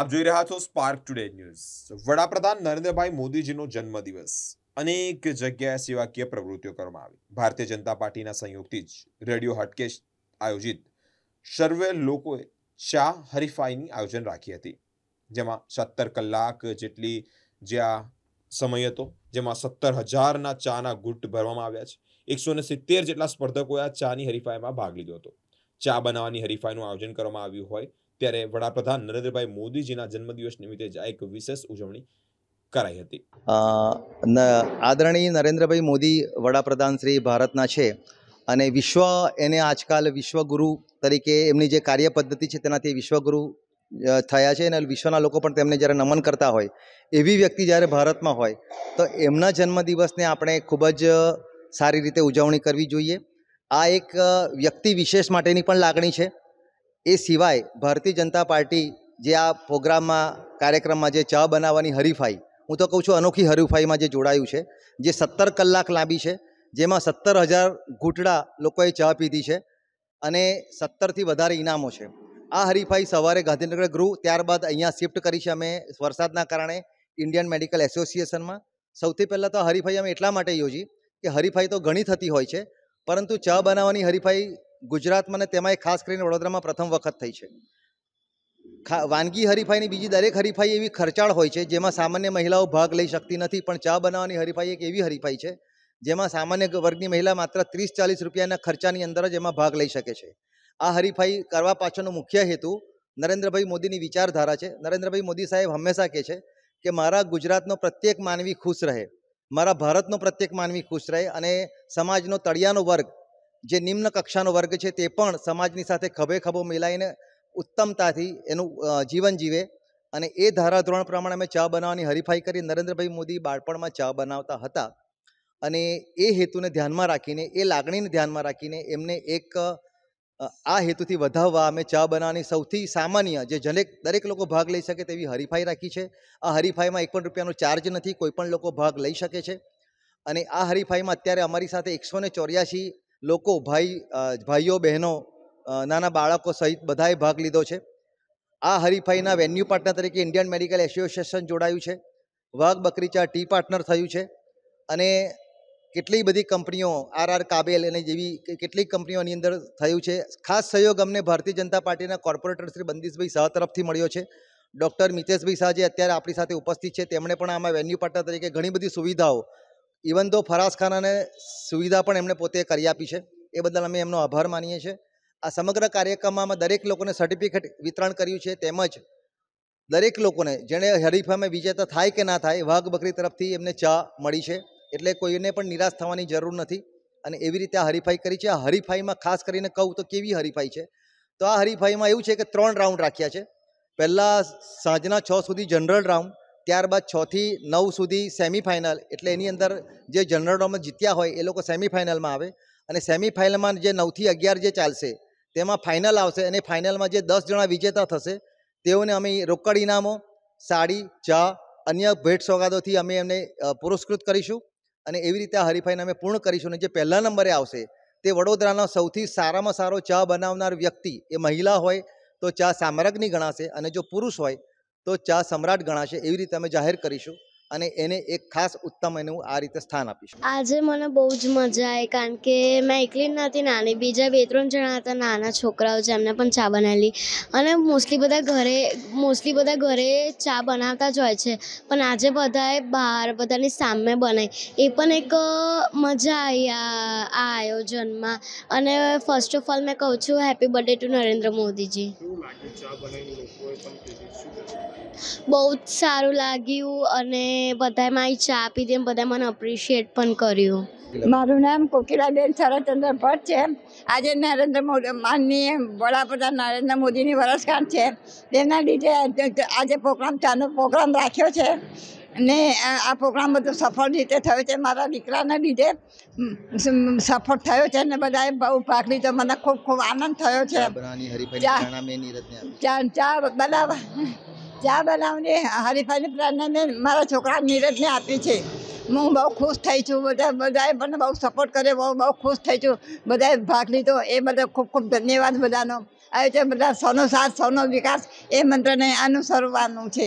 આપ જોઈ રહ્યા છો સ્પાર્ક ટુડે ન્યૂઝ વડાપ્રધાન નરેન્દ્રભાઈ મોદીજીનો જન્મદિવસ અનેક જગ્યાએ સેવાકીય પ્રવૃત્તિઓ કરવામાં આવી ભારતીય જનતા પાર્ટીના સંયોગથી જ રેડિયો હટકેશ આયોજિત સર્વે લોકોએ ચા હરીફાઈની આયોજન રાખી હતી જેમાં સત્તર કલાક જેટલી જ્યાં સમય હતો જેમાં સત્તર હજારના ચાના ગુટ ભરવામાં આવ્યા છે એકસો ને સિત્તેર જેટલા સ્પર્ધકોએ આ ચાની હરીફાઈમાં ભાગ લીધો હતો ચા બનાવવાની હરીફાઈનું આયોજન કરવામાં આવ્યું હોય ત્યારે વડાપ્રધાન નરેન્દ્રભાઈ મોદીજીના જન્મદિવસ નિમિત્તે જ એક વિશેષ ઉજવણી કરાઈ હતી આદરણીય નરેન્દ્રભાઈ મોદી વડાપ્રધાન શ્રી ભારતના છે અને વિશ્વ એને આજકાલ વિશ્વગુરુ તરીકે એમની જે કાર્ય પદ્ધતિ છે તેનાથી વિશ્વગુરુ થયા છે અને વિશ્વના લોકો પણ તેમને જ્યારે નમન કરતા હોય એવી વ્યક્તિ જ્યારે ભારતમાં હોય તો એમના જન્મદિવસને આપણે ખૂબ જ સારી રીતે ઉજવણી કરવી જોઈએ આ એક વ્યક્તિ વિશેષ માટેની પણ લાગણી છે એ સિવાય ભારતીય જનતા પાર્ટી જે આ પ્રોગ્રામમાં કાર્યક્રમમાં જે ચા બનાવવાની હરીફાઈ હું તો કહું છું અનોખી હરીફાઈમાં જે જોડાયું છે જે સત્તર કલાક લાંબી છે જેમાં સત્તર હજાર ઘૂંટડા લોકોએ ચા પીધી છે અને સત્તરથી વધારે ઇનામો છે આ હરીફાઈ સવારે ગાંધીનગર ગૃહ ત્યારબાદ અહીંયા શિફ્ટ કરી છે અમે વરસાદના કારણે ઇન્ડિયન મેડિકલ એસોસિએશનમાં સૌથી પહેલાં તો હરીફાઈ અમે એટલા માટે યોજી કે હરીફાઈ તો ઘણી થતી હોય છે પરંતુ ચા બનાવવાની હરીફાઈ ગુજરાતમાં અને તેમાં ખાસ કરીને વડોદરામાં પ્રથમ વખત થઈ છે વાનગી હરીફાઈની બીજી દરેક હરીફાઈ એવી ખર્ચાળ હોય છે જેમાં સામાન્ય મહિલાઓ ભાગ લઈ શકતી નથી પણ ચા બનાવવાની હરીફાઈ એક એવી હરીફાઈ છે જેમાં સામાન્ય વર્ગની મહિલા માત્ર ત્રીસ ચાલીસ રૂપિયાના ખર્ચાની અંદર જ એમાં ભાગ લઈ શકે છે આ હરીફાઈ કરવા પાછળનો મુખ્ય હેતુ નરેન્દ્રભાઈ મોદીની વિચારધારા છે નરેન્દ્રભાઈ મોદી સાહેબ હંમેશા કહે છે કે મારા ગુજરાતનો પ્રત્યેક માનવી ખુશ રહે મારા ભારતનો પ્રત્યેક માનવી ખુશ રહે અને સમાજનો તળિયાનો વર્ગ જે નિમ્ન કક્ષાનો વર્ગ છે તે પણ સમાજની સાથે ખભે ખભો મિલાઈને ઉત્તમતાથી એનું જીવન જીવે અને એ ધારાધોરણ પ્રમાણે અમે ચા બનાવવાની હરીફાઈ કરી નરેન્દ્રભાઈ મોદી બાળપણમાં ચા બનાવતા હતા અને એ હેતુને ધ્યાનમાં રાખીને એ લાગણીને ધ્યાનમાં રાખીને એમને એક આ હેતુથી વધાવવા અમે ચા બનાવવાની સૌથી સામાન્ય જે જનેક દરેક લોકો ભાગ લઈ શકે તેવી હરીફાઈ રાખી છે આ હરીફાઈમાં એક પણ રૂપિયાનો ચાર્જ નથી કોઈ પણ લોકો ભાગ લઈ શકે છે અને આ હરીફાઈમાં અત્યારે અમારી સાથે એકસો ને ચોર્યાસી લોકો ભાઈ ભાઈઓ બહેનો નાના બાળકો સહિત બધાએ ભાગ લીધો છે આ હરીફાઈના વેન્યુ પાર્ટનર તરીકે ઇન્ડિયન મેડિકલ એસોસિએશન જોડાયું છે વાઘ બકરીચા ટી પાર્ટનર થયું છે અને કેટલી બધી કંપનીઓ આરઆર કાબેલ અને જેવી કેટલીક કંપનીઓની અંદર થયું છે ખાસ સહયોગ અમને ભારતીય જનતા પાર્ટીના કોર્પોરેટર શ્રી બંદિશભાઈ શાહ તરફથી મળ્યો છે ડૉક્ટર મિતેશભાઈ શાહ જે અત્યારે આપણી સાથે ઉપસ્થિત છે તેમણે પણ આમાં વેન્યુ પાર્ટનર તરીકે ઘણી બધી સુવિધાઓ ઇવન તો ફરાસખાનાને સુવિધા પણ એમણે પોતે કરી આપી છે એ બદલ અમે એમનો આભાર માનીએ છીએ આ સમગ્ર કાર્યક્રમમાં અમે દરેક લોકોને સર્ટિફિકેટ વિતરણ કર્યું છે તેમજ દરેક લોકોને જેણે હરીફામાં વિજેતા થાય કે ના થાય વાઘ બકરી તરફથી એમને ચા મળી છે એટલે કોઈને પણ નિરાશ થવાની જરૂર નથી અને એવી રીતે આ હરીફાઈ કરી છે આ હરીફાઈમાં ખાસ કરીને કહું તો કેવી હરીફાઈ છે તો આ હરીફાઈમાં એવું છે કે ત્રણ રાઉન્ડ રાખ્યા છે પહેલાં સાંજના છ સુધી જનરલ રાઉન્ડ ત્યારબાદ છથી નવ સુધી સેમિફાઇનલ એટલે એની અંદર જે જનરલ ડોમાં જીત્યા હોય એ લોકો સેમિફાઇનલમાં આવે અને સેમિફાઇનલમાં જે નવથી અગિયાર જે ચાલશે તેમાં ફાઇનલ આવશે અને ફાઇનલમાં જે દસ જણા વિજેતા થશે તેઓને અમે રોકડ ઇનામો સાડી ચા અન્ય ભેટ સોગાદોથી અમે એમને પુરસ્કૃત કરીશું અને એવી રીતે હરીફાઈને અમે પૂર્ણ કરીશું અને જે પહેલા નંબરે આવશે તે વડોદરાનો સૌથી સારામાં સારો ચા બનાવનાર વ્યક્તિ એ મહિલા હોય તો ચા સામરકની ગણાશે અને જો પુરુષ હોય તો ચા સમ્રાટ ગણાશે એવી રીતે અમે જાહેર કરીશું અને એને એક ખાસ ઉત્તમ એનું આ રીતે સ્થાન આપીશું આજે મને બહુ જ મજા આવી કારણ કે મેં એકલી જ નથી નાની બીજા બે ત્રણ જણા હતા નાના છોકરાઓ છે એમને પણ ચા બનાવેલી અને મોસ્ટલી બધા ઘરે મોસ્ટલી બધા ઘરે ચા બનાવતા જ હોય છે પણ આજે બધાએ બહાર બધાની સામે બનાવી એ પણ એક મજા આવી આ આયોજનમાં અને ફર્સ્ટ ઓફ ઓલ મેં કહું છું happy birthday to Narendra Modiji બહુ જ સારું લાગ્યું અને બધાએ મારી ચા આપી હતી બધાએ મને એપ્રિશિએટ પણ કર્યું મારું નામ કોકિલાબેન શરદચંદ્ર ભટ્ટ છે આજે નરેન્દ્ર મોદી માનનીય વડાપ્રધાન નરેન્દ્ર મોદીની વરસગાંઠ છે તેના લીધે આજે પ્રોગ્રામ ચાનો પ્રોગ્રામ રાખ્યો છે ને આ પ્રોગ્રામ બધો સફળ રીતે થયો છે મારા દીકરાના લીધે સફળ થયો છે અને બધાએ બહુ ભાગ લીધો મને ખૂબ ખૂબ આનંદ થયો છે ચા ચા બધા ચા બનાવીને હરીફાઈની પ્રેરણા મારા છોકરા નીરજને આપી છે હું બહુ ખુશ થઈ છું બધા બધાએ પણ બહુ સપોર્ટ કર્યો બહુ બહુ ખુશ થઈ છું બધાએ ભાગ લીધો એ બધા ખૂબ ખૂબ ધન્યવાદ બધાનો આવી રીતે બધા સૌનો સાથ સૌનો વિકાસ એ મંત્રને અનુસરવાનું છે